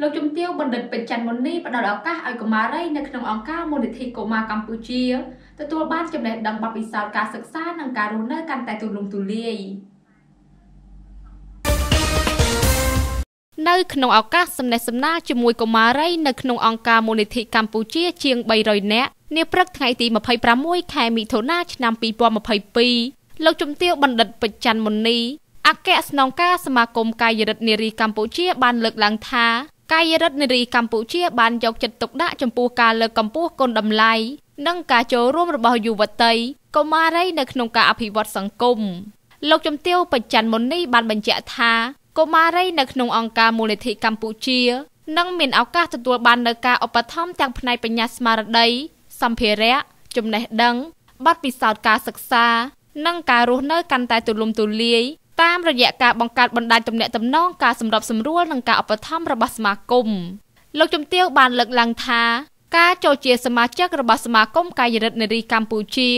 លោកជំទាវបណ្ឌិតបញ្ច័ន្ទមុននេះផ្ដល់ឱកាសឲ្យកុមារីនៅក្នុងអង្គការមូលនិធិកុមារកម្ពុជាទទួលបានចំណេះដឹងបទពិសោធន៍ការសិក្សានិងការរស់នៅកាន់តែទូលំទូលាយនៅក្នុងឱកាសសំណេះសំណាលជាមួយកុមារីនៅក្នុងអង្គការមូលនិធិកម្ពុជាជាង300នាក់នាព្រឹកថ្ងៃទី26ខែមិថុនាឆ្នាំ2022លោកជំទាវបណ្ឌិតពេជ្រច័ន្ទមុនីអគ្គស្នងការសមាគមកាយរិទ្ធនារីកម្ពុជា បានលើកឡើងថាកាយរដ្ឋនារីកម្ពុជាបានយកចិត្តទុកដាក់ចំពោះការលើកកម្ពស់គុណតម្លៃនិងការចូលរួមរបស់យុវតីកុមារីនៅក្នុងការអភិវឌ្ឍសង្គមលោកជំទាវ បច្ច័នមុននេះបានបញ្ជាក់ថាកុមារីនៅក្នុងអង្គការមូលនិធិកម្ពុជានឹងមានឱកាសទទួលបាននូវការឧបត្ថម្ភទាំងផ្នែកបញ្ញាស្មារតីសម្ភារៈចំណេះដឹងបទពិសោធន៍ការសិក្សា និងការរស់នៅកាន់តែទូលំទូលាយតាមរយៈការបង្កើតបណ្ដាញទំនាក់ទំនងការសម្របសម្រួលនិងការឧបត្ថម្ភរបស់សមាគមលោកជំទាវបាន លើកឡើងថាការចូលជា សមាជិករបស់សមាគមកាយរិទ្ធនារីកម្ពុជា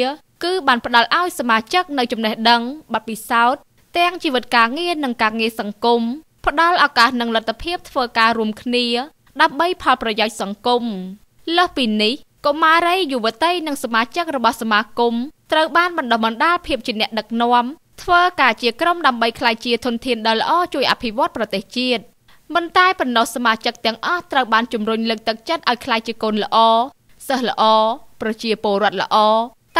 គឺបានផ្ដល់ឲ្យ សមាជិកនៅចំណេះដឹងបទពិសោធន៍ទាំងជីវិតការងារ និងការងារសង្គមផ្ដល់ឱកាសនិងលទ្ធភាពធ្វើការរួមគ្នាដើម្បីផលប្រយោជន៍សង្គមលើសពីនេះកុមារីយុវតីនិងសមាជិករបស់សមាគមត្រូវបានបណ្ដុះបណ្ដាលភាពជាអ្នកដឹកនាំធ្វើការជាក្រុមដើម្បីក្លាយជាធនធានដ៏ល្អជួយអភិវឌ្ឍប្រទេសជាតិមិនតែប៉ុណ្ណោះសមាជិកទាំងអស់ត្រូវបានជំរុញលើកទឹកចិត្តឲ្យក្លាយជាកូនល្អសិស្សល្អប្រជាពលរដ្ឋល្អ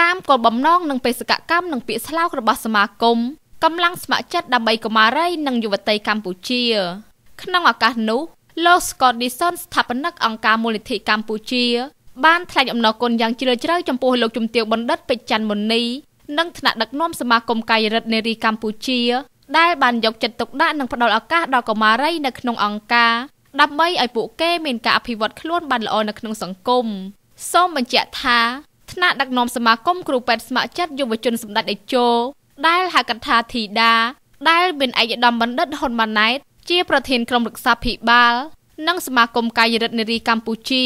តាមគោលបំណងនិងបេសកកម្មនិងពាក្យស្លោករបស់សមាគមកម្លាំងស្ម័គ្រចិត្តដើម្បីកុមារី និងយុវតីកម្ពុជា ក្នុងឱកាសនោះលោក Scott Dixon ស្ថាបនិកអង្គការមូលនិធិកម្ពុជា បានថ្លែងអំណរគុណយ៉ាងជ្រាលជ្រៅចំពោះលោកជំទាវបណ្ឌិតពេជ្រច័ន្ទមុនីនិងថ្នាក់ដឹកនាំសមាគមកាយរិទ្ធនារីកម្ពុជា ដែលបានយកចិត្តទុកដាក់និងផ្តល់ឱកាសដល់កុមារី នៅក្នុងអង្គការដើម្បីឲ្យពួកគេមានការអភិវឌ្ឍខ្លួនបានល្អនៅក្នុងសង្គមសូមបញ្ជាក់ថាថ្នាក់ដឹកនាំសមាគមគ្រូពេទ្យស្ម័គ្រចិត្តយុវជនសម្ដេចតេជោដែលហៅកថាធីតាដែលមានឯកឧត្តមបណ្ឌិតហ៊ុនម៉ាណែតជាប្រធានក្រុមរក្សាភិបាលនិងសមាគមកាយរិទ្ធនារីកម្ពុជា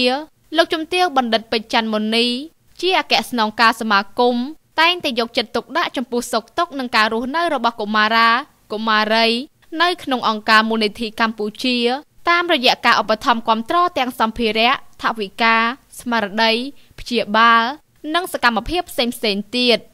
លោកជំទាវបណ្ឌិតពេជ្រច័ន្ទមុនី ជាអគ្គស្នងការសមាគមតែងតែយកចិត្តទុកដាក់ចំពោះសុខទុក្ខនិងការរស់នៅរបស់កុមារាកុមារីនៅក្នុងអង្គការមូលនិធិកម្ពុជាតាមរយៈការឧបត្ថម្ភគាំទ្រទាំងសម្ភារៈថវិកាស្មារតីព្យាបាលនិងសកម្មភាពផ្សេងៗទៀត។